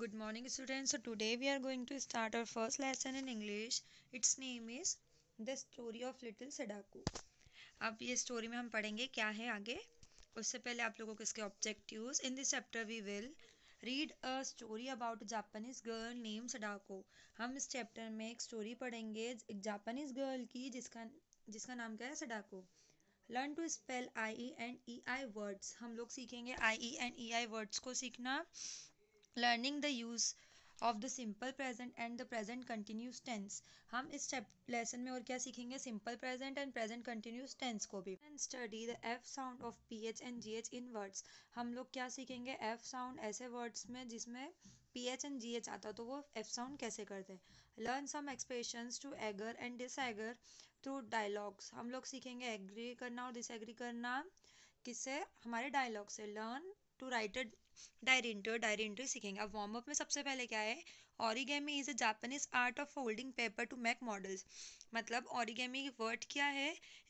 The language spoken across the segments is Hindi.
Good morning students today we are going to start start our first lesson in english its name is the story of little अब ये स्टोरी में हम पढ़ेंगे क्या है आगे उससे पहले आप लोगों को इसके objectives in this chapter we will read a story about Japanese girl name Sadako हम इस चैप्टर में एक स्टोरी पढ़ेंगे एक जापानीज गर्ल की जिसका जिसका नाम क्या है Sadako learn to spell I E and E I words हम लोग सीखेंगे आई E and E I words को सीखना learning the use of the simple present and the present continuous tense हम इस लेसन में और क्या सीखेंगे simple present and present continuous tense को भी and study the F sound of P H and G H in words हम लोग क्या सीखेंगे एफ साउंड ऐसे वर्ड्स में जिसमें P H and G H आता तो वो एफ साउंड कैसे करते हैं learn some expression to agree and agree through dialogues हम लोग सीखेंगे एग्री करना और डिसएग्री करना किससे हमारे डायलॉग से learn to write diary entry diary entry सीखेंगे अब वार्म अप में सबसे पहले क्या है origami is a Japanese art of folding paper to make models मतलब ऑरिगेमी वर्ड क्या है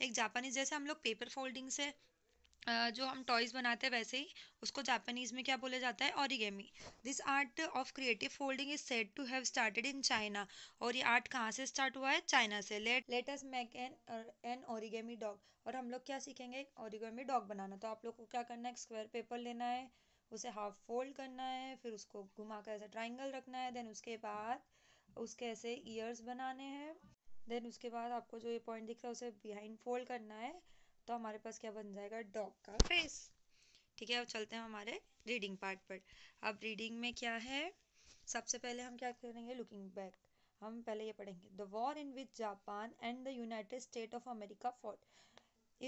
एक जापानीज जैसे हम लोग पेपर फोल्डिंग से जो हम टॉयज़ बनाते हैं वैसे ही उसको जापानीज़ में क्या बोला जाता है origami this art of creative folding is said to have started in China और ये आर्ट कहाँ से स्टार्ट हुआ है चाइना से let let us make an an origami dog और हम लोग क्या सीखेंगे ऑरिगेमी डॉग बनाना तो आप लोग को क्या करना है स्क्वायर पेपर लेना है उसे हाफ फोल्ड करना है फिर उसको घुमा कर ऐसे ट्राइंगल रखना है देन उसके बाद उसके ऐसे ईयर्स बनाने हैं देन उसके बाद आपको जो ये पॉइंट दिख रहा है उसे बिहाइंड फोल्ड करना है तो हमारे पास क्या बन जाएगा डॉग का फेस ठीक है अब चलते हैं हमारे रीडिंग पार्ट पर अब रीडिंग में क्या है सबसे पहले हम क्या करेंगे लुकिंग बैक हम पहले ये पढ़ेंगे the war in which Japan and the United State of America fought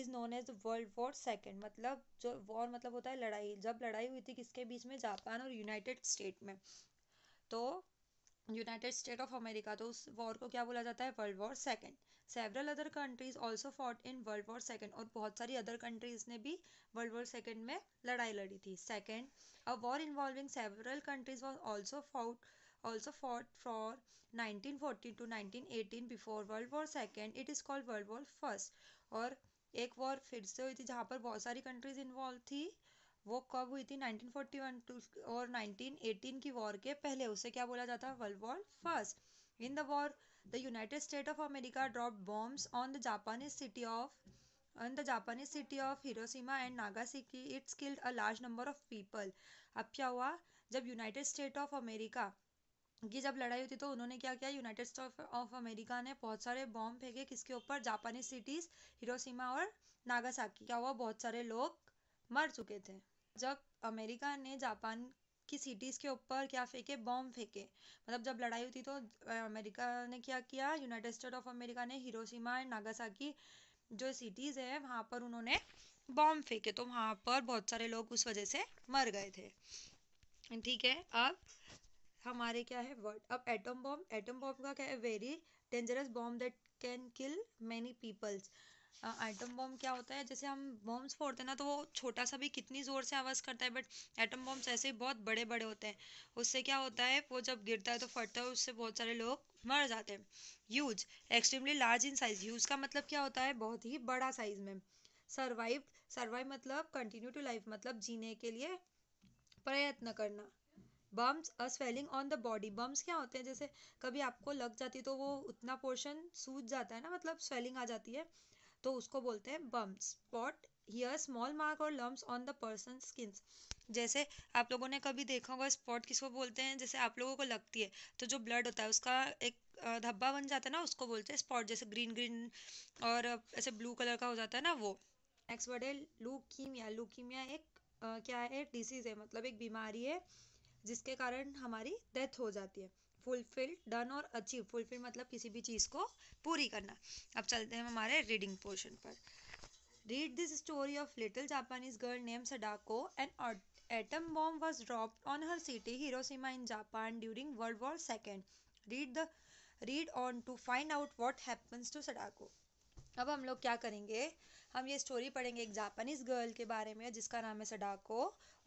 is known as World War second मतलब जो वॉर मतलब होता है लड़ाई जब लड़ाई हुई थी किसके बीच में जापान और यूनाइटेड स्टेट में तो यूनाइटेड स्टेट ऑफ अमेरिका तो उस वॉर को क्या बोला जाता है World War second several other countries also fought in World War second और बहुत सारी अदर कंट्रीज ने भी वर्ल्ड वॉर सेकेंड में लड़ाई लड़ी थी second a war involving several countries was also fought also fought for 1914 to 1918 before World War Second. It is called World War First. और एक वॉर फिर से हुई थी जहाँ पर बहुत सारी कंट्रीज इन्वॉल्व थी वो कब हुई थी 1941 और 1918 की वॉर के पहले उसे क्या बोला जाता है World War first in the war the United State of America drop bombs on the Japanese city of on the Japanese city of Hiroshima and Nagasaki it's killed a large number of people अब क्या हुआ जब यूनाइटेड स्टेट ऑफ अमेरिका कि जब लड़ाई हुई थी तो उन्होंने क्या किया यूनाइटेड स्टेट ऑफ अमेरिका ने बहुत सारे बॉम्ब फेंके किसके ऊपर जापानी सिटीज हिरोशिमा और नागासाकी क्या हुआ बहुत सारे लोग मर चुके थे जब अमेरिका ने जापान की सिटीज़ के ऊपर क्या फेंके बॉम्ब फेंके मतलब जब लड़ाई हुई थी तो अमेरिका ने क्या किया यूनाइटेड स्टेट ऑफ अमेरिका ने हिरोशिमा एंड नागासाकी जो सिटीज़ है वहाँ पर उन्होंने बॉम्ब फेंके तो वहाँ पर बहुत सारे लोग उस वजह से मर गए थे ठीक है अब हमारे क्या है वर्ड अब एटम बॉम्ब एटम बॉम्ब का क्या है very dangerous bomb that can kill many peoples atom bomb क्या होता है जैसे हम बॉम्ब्स फोड़ते हैं ना तो वो छोटा सा भी कितनी ज़ोर से आवाज़ करता है बट एटम बॉम्ब्स ऐसे ही बहुत बड़े बड़े होते हैं उससे क्या होता है वो जब गिरता है तो फटता है उससे बहुत सारे लोग मर जाते हैं huge extremely large in size huge का मतलब क्या होता है बहुत ही बड़ा साइज में सर्वाइव सर्वाइव मतलब कंटिन्यू टू लाइफ मतलब जीने के लिए प्रयत्न करना bumps a swelling on the body bumps क्या होते हैं जैसे कभी आपको लग जाती है तो वो उतना पोर्शन सूज जाता है ना मतलब स्वेलिंग आ जाती है तो उसको बोलते हैं bumps spot here small mark और lump on the person skin जैसे आप लोगों ने कभी देखा होगा स्पॉट किसको बोलते हैं जैसे आप लोगों को लगती है तो जो ब्लड होता है उसका एक धब्बा बन जाता है ना उसको बोलते हैं स्पॉट जैसे ग्रीन ग्रीन और ऐसे ब्लू कलर का हो जाता है ना वो नेक्स्ट वर्ड है लूकीमिया लूकीमिया एक आ, क्या है डिसीज़ है मतलब एक बीमारी है जिसके कारण हमारी डेथ हो जाती है फुलफिल डन और अचीव फुलफिल मतलब किसी भी चीज़ को पूरी करना अब चलते हैं हमारे रीडिंग पोर्शन पर read this story of little Japanese girl name Sadako and atom bomb was drop on her city Hiroshima in Japan during World War second read the read on to find out what happens to Sadako अब हम लोग क्या करेंगे हम ये स्टोरी पढ़ेंगे एक जापानीज़ गर्ल के बारे में जिसका नाम है सडाको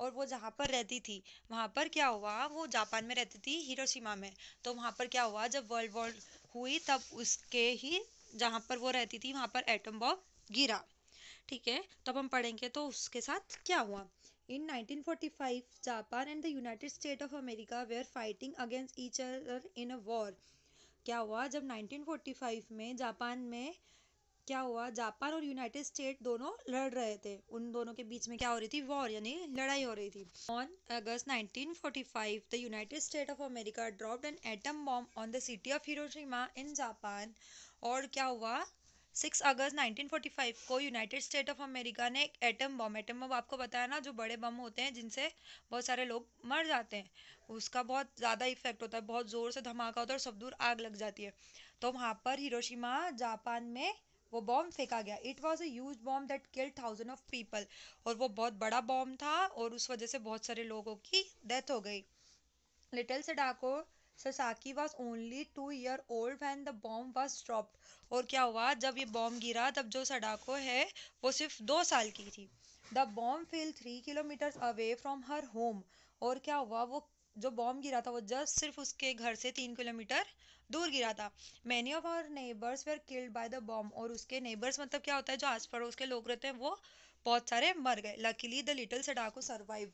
और वो जहाँ पर रहती थी वहाँ पर क्या हुआ वो जापान में रहती थी हिरोशिमा में तो वहाँ पर क्या हुआ जब वर्ल्ड वॉर हुई तब उसके ही जहाँ पर वो रहती थी वहाँ पर एटम बॉम्ब गिरा ठीक है तो अब हम पढ़ेंगे तो उसके साथ क्या हुआ in 1945, Japan and the United State of America were fighting against each other in a war क्या हुआ जब 1945 में जापान में क्या हुआ जापान और यूनाइटेड स्टेट दोनों लड़ रहे थे उन दोनों के बीच में क्या हो रही थी वॉर यानी लड़ाई हो रही थी on August 1945 the United State of America dropped an atom bomb on the city of Hiroshima in Japan और क्या हुआ सिक्स अगस्त 1945 को यूनाइटेड स्टेट ऑफ अमेरिका ने एक एटम बॉम एटम बम आपको बताया ना जो बड़े बम होते हैं जिनसे बहुत सारे लोग मर जाते हैं उसका बहुत ज़्यादा इफेक्ट होता है बहुत ज़ोर से धमाका होता है और सब दूर आग लग जाती है तो वहाँ पर हिरोशिमा जापान में वो बॉम्ब फेंका गया it was a huge bomb that kill thousand of people और वो बहुत बड़ा बॉम्ब था और उस वजह से बहुत सारे लोगों की डेथ हो गई little Sadako Sasaki was only two year old when the bomb was dropped और क्या हुआ जब ये बॉम्ब गिरा तब जो सडाको है वो सिर्फ दो साल की थी the bomb fell three kilometre away from her home और क्या हुआ वो जो बॉम्ब गिरा था वो जस्ट सिर्फ उसके घर से तीन किलोमीटर दूर गिरा था many of our neighbours were killed by the bomb और उसके नेबर्स मतलब क्या होता है जो आस पड़ोस के लोग रहते हैं वो बहुत सारे मर गए luckily the little Sadako survive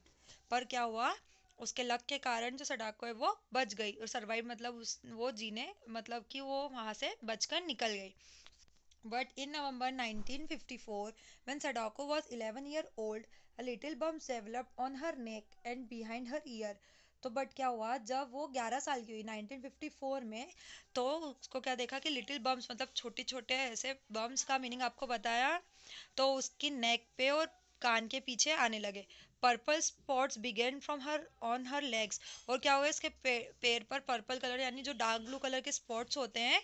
पर क्या हुआ उसके लक के कारण जो सडाको है वो बच गई और सर्वाइव मतलब उस वो जीने मतलब कि वो वहाँ से बचकर निकल गई but in November 1954, when Sadako was 11 year old a little bump developed on her neck and behind her ear तो बट क्या हुआ जब वो 11 साल की हुई 1954 में तो उसको क्या देखा कि लिटिल बम्स मतलब छोटे छोटे ऐसे बम्स का मीनिंग आपको बताया तो उसकी नेक पे और कान के पीछे आने लगे purple spots began from her on her legs और क्या हुआ इसके पैर पर पर्पल कलर यानी जो डार्क ब्लू कलर के स्पॉट्स होते हैं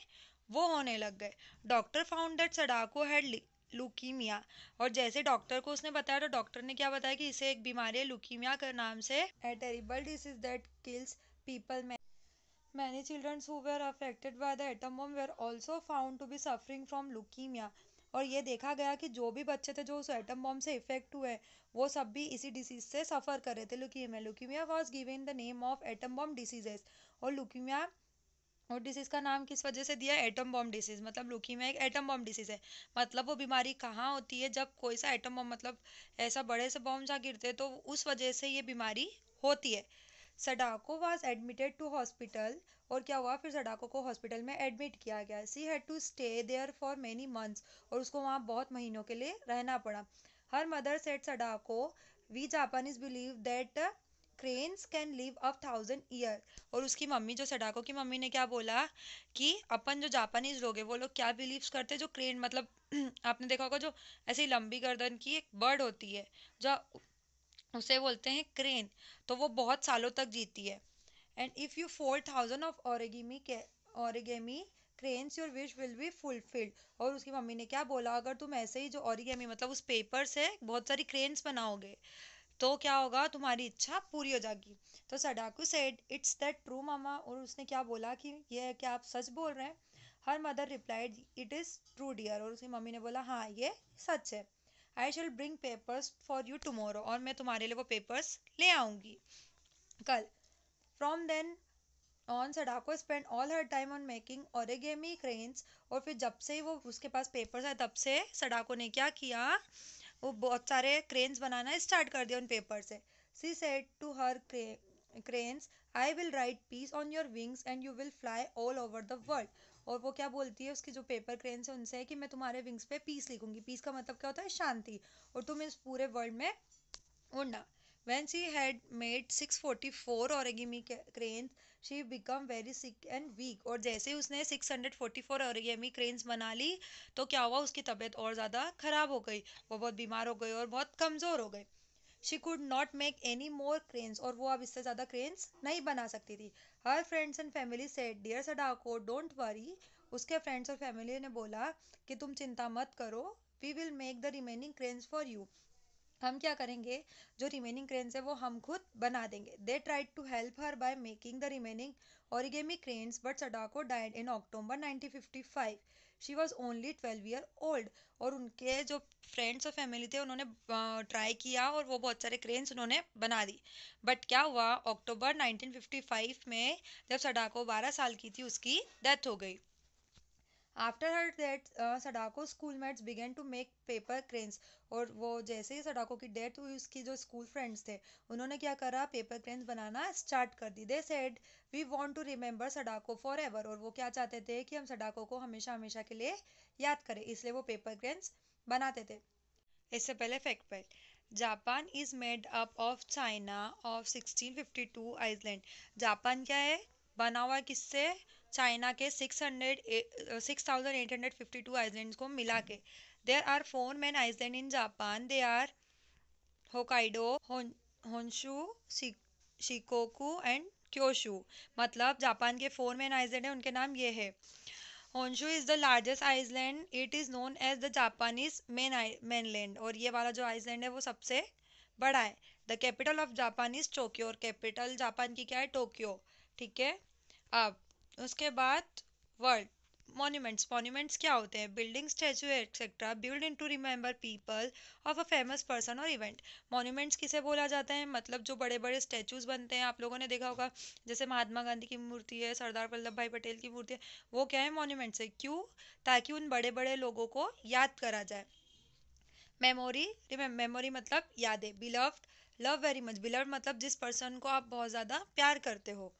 वो होने लग गए doctor found that Sadako had leukaemia और जैसे डॉक्टर को उसने बताया तो डॉक्टर ने क्या बताया कि इसे एक बीमारी है लुकीमिया का नाम से a terrible disease that kills people man many children were affected by the atom atom were also found to be suffering from leukaemia और ये देखा गया कि जो भी बच्चे थे जो उस एटम बॉम्ब से इफेक्ट हुए वो सब भी इसी डिसीज से सफ़र कर रहे थे leukaemia leukaemia was given the name of atom bomb diseases और लुकीमिया और डिसीज़ का नाम किस वजह से दिया एटम बॉम्ब डिसीज़ मतलब लुकीमिया एक एटम बॉम्ब डिसीज़ है मतलब वो बीमारी कहाँ होती है जब कोई सा एटम बॉम्ब मतलब ऐसा बड़े से बॉम्ब जहाँ गिरते हैं तो उस वजह से ये बीमारी होती है Sadako was admitted to hospital और क्या हुआ फिर सडाको को हॉस्पिटल में एडमिट किया गया she had to stay there for many months और उसको वहाँ बहुत महीनों के लिए रहना पड़ा her mother said Sadako we Japanese believe that cranes can live up thousand year और उसकी मम्मी जो सडाको की मम्मी ने क्या बोला कि अपन जो जापानीज लोग हैं वो लोग क्या बिलीव्स करते हैं जो क्रेन मतलब आपने देखा होगा जो ऐसी लंबी गर्दन की एक बर्ड होती है जो उसे बोलते हैं क्रेन तो वो बहुत सालों तक जीती है and if you fold thousand of origami के origami cranes your wish will be fulfilled और उसकी मम्मी ने क्या बोला अगर तुम ऐसे ही जो ऑरिगेमी मतलब उस पेपर से बहुत सारी क्रेन्स बनाओगे तो क्या होगा तुम्हारी इच्छा पूरी हो जाएगी तो Sadako said it's that true mama और उसने क्या बोला कि यह है क्या आप सच बोल रहे हैं her mother replied it is true dear और उसकी मम्मी ने बोला हाँ ये सच है I shall bring papers for you tomorrow और मैं तुम्हारे लिए वो पेपर्स ले आऊँगी कल from then on Sadako spend all her time on making origami cranes और फिर जब से वो उसके पास पेपर्स आए तब से सडाको ने क्या किया वो बहुत सारे क्रेन्स बनाना स्टार्ट कर दिया उन पेपर से she said to her cranes I will write peace on your wings and you will fly all over the world और वो क्या बोलती है उसकी जो पेपर क्रेन्स है उनसे है कि मैं तुम्हारे विंग्स पे पीस लिखूंगी पीस का मतलब क्या होता है शांति और तुम इस पूरे वर्ल्ड में उड़ना When she had made 644 origami cranes, she become very sick and weak और जैसे ही उसने 644 origami cranes बना ली तो क्या हुआ उसकी तबीयत और ज़्यादा खराब हो गई वो बहुत बीमार हो गई और बहुत कमज़ोर हो गई she could not make any more cranes और वो अब इससे ज़्यादा cranes नहीं बना सकती थी her friends and family said dear Sadako don't worry उसके friends और family ने बोला कि तुम चिंता मत करो we will make the remaining cranes for you हम क्या करेंगे जो रिमेनिंग क्रेन्स है वो हम खुद बना देंगे they tried to help her by making the remaining origami cranes but Sadako died in October 1955 she was only 12 year old और उनके जो फ्रेंड्स और फैमिली थे उन्होंने ट्राई किया और वो बहुत सारे क्रेन्स उन्होंने बना दी बट क्या हुआ अक्टूबर 1955 में जब सडाको 12 साल की थी उसकी डेथ हो गई after her death Sadako schoolmates began to make paper cranes और वो जैसे ही सडाको की डेथ हुई उसकी जो स्कूल फ्रेंड्स थे उन्होंने क्या करा पेपर क्रेन्स बनाना स्टार्ट कर दी they said we want to remember Sadako forever और वो क्या चाहते थे कि हम सडाको को हमेशा हमेशा के लिए याद करें इसलिए वो पेपर क्रेन्स बनाते थे इससे पहले फैक्ट पर Japan is made up of chain of sixteen fifty two island Japan क्या है बना हुआ किससे चाइना के 600 6852 आइलैंड्स को मिला के there are four main island in Japan they are Hokkaido Honshu Shikoku and Kyushu मतलब जापान के फोर मैन आइलैंड हैं उनके नाम ये है Honshu is the largest island it is known as the Japanese main mainland और ये वाला जो आइलैंड है वो सबसे बड़ा है the capital of Japan is Tokyo और कैपिटल जापान की क्या है टोक्यो ठीक है अब उसके बाद वर्ल्ड मॉन्यूमेंट्स मॉन्यूमेंट्स क्या होते हैं building statue etcetera build in to remember people of a famous person और इवेंट मॉन्यूमेंट्स किसे बोला जाता है मतलब जो बड़े बड़े स्टैचूज बनते हैं आप लोगों ने देखा होगा जैसे महात्मा गांधी की मूर्ति है सरदार वल्लभ भाई पटेल की मूर्ति है वो क्या है मॉन्यूमेंट्स है क्यों ताकि उन बड़े बड़े लोगों को याद करा जाए मेमोरी मेमोरी मतलब यादें beloved love very much beloved मतलब जिस पर्सन को आप बहुत ज़्यादा प्यार करते हो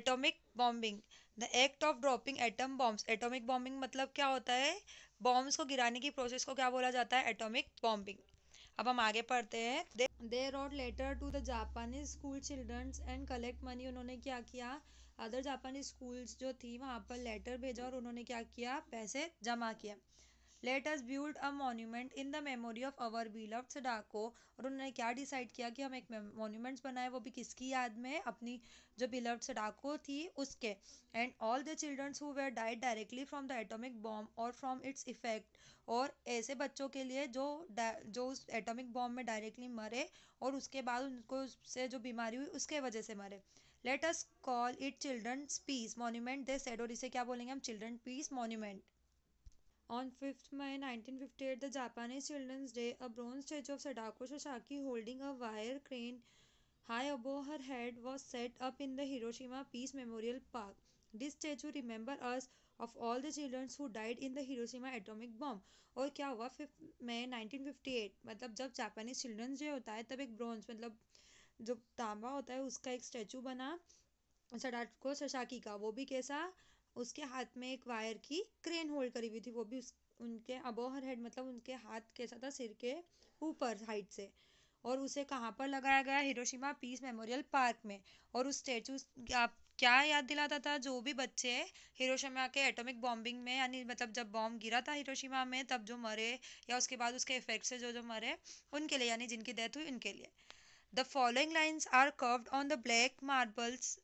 atomic bombing the act of dropping atom bombs atomic bombing मतलब क्या होता है बॉम्ब्स को गिराने की प्रोसेस को क्या बोला जाता है एटॉमिक बॉम्बिंग अब हम आगे पढ़ते हैं they wrote letter to the Japanese school childrens and collect money उन्होंने क्या किया अदर जापानी स्कूल्स जो थी वहाँ पर लेटर भेजा और उन्होंने क्या किया पैसे जमा किया let us build a monument in the memory of our beloved Sadako और उन्होंने क्या डिसाइड किया कि हम एक मोन्यूमेंट्स बनाए वो भी किसकी याद में अपनी जो बिलव्ड सडाको थी उसके and all the childrens who were died directly from the atomic bomb और फ्रॉम इट्स इफेक्ट और ऐसे बच्चों के लिए जो जो उस एटॉमिक बॉम्ब में डायरेक्टली मरे और उसके बाद उनको उससे जो बीमारी हुई उसके वजह से मरे let us call it childrens peace monument they said और इसे क्या बोलेंगे हम children peace monument On 5th May 1958, the Japanese Children's Day, a bronze statue of Sadako Sasaki holding a wire crane high above her head was set up in the Hiroshima Peace Memorial Park. This statue remembers us of all the children who died in the Hiroshima atomic bomb. और क्या हुआ फिफ्थ मई 1958 मतलब जब जापानीज चिल्ड्रंस डे होता है तब एक ब्रॉन्ज मतलब जो तांबा होता है उसका एक स्टैचू बना सडाको सशाकी का वो भी कैसा उसके हाथ में एक वायर की क्रेन होल्ड करी हुई थी वो भी उस उनके अबोहर हेड मतलब उनके हाथ कैसा था सिर के ऊपर हाइट से और उसे कहाँ पर लगाया गया हिरोशिमा पीस मेमोरियल पार्क में और उस स्टेचू आप क्या याद दिलाता था जो भी बच्चे हिरोशिमा के एटॉमिक बॉम्बिंग में यानी मतलब जब बॉम्ब गिरा था हिरोशिमा में तब जो मरे या उसके बाद उसके इफेक्ट से जो जो मरे उनके लिए यानी जिनकी डेथ हुई उनके लिए the following lines are carved on the black marbles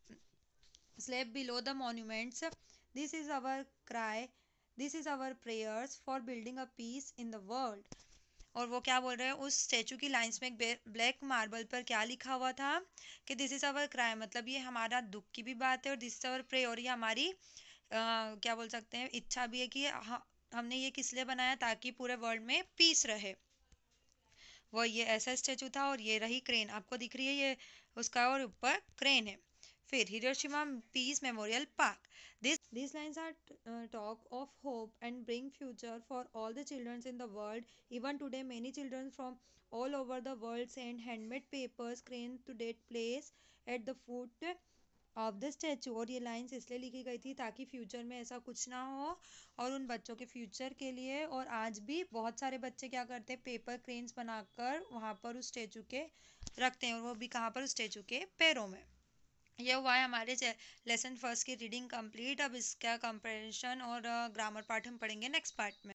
slab below the monuments this is our cry this is our prayers for building a peace in the world और वो क्या बोल रहे हैं उस स्टेचू की लाइंस में एक ब्लैक मार्बल पर क्या लिखा हुआ था कि दिस इज आवर क्राई मतलब ये हमारा दुख की भी बात है और दिस इज आवर प्रे और ये हमारी आ, क्या बोल सकते हैं इच्छा भी है कि हमने ये किस लिए बनाया ताकि पूरे वर्ल्ड में पीस रहे वो ये ऐसा स्टेचू था और ये रही क्रेन आपको दिख रही है ये उसका और ऊपर क्रेन है फिर Hiroshima peace memorial park this this lines are talk of hope and bring future for all the childrens in the world even today many childrens from all over the world send handmade papers crane to date place at the foot of the statue और ये लाइन्स इसलिए लिखी गई थी ताकि फ्यूचर में ऐसा कुछ ना हो और उन बच्चों के फ्यूचर के लिए और आज भी बहुत सारे बच्चे क्या करते हैं पेपर क्रेन्स बनाकर वहाँ पर उस स्टैचू के रखते हैं और वो भी कहाँ पर उस स्टैचू के पैरों में यह हुआ है हमारे लेसन फर्स्ट की रीडिंग कंप्लीट अब इसका कंप्रेंशन और ग्रामर पार्ट हम पढ़ेंगे नेक्स्ट पार्ट में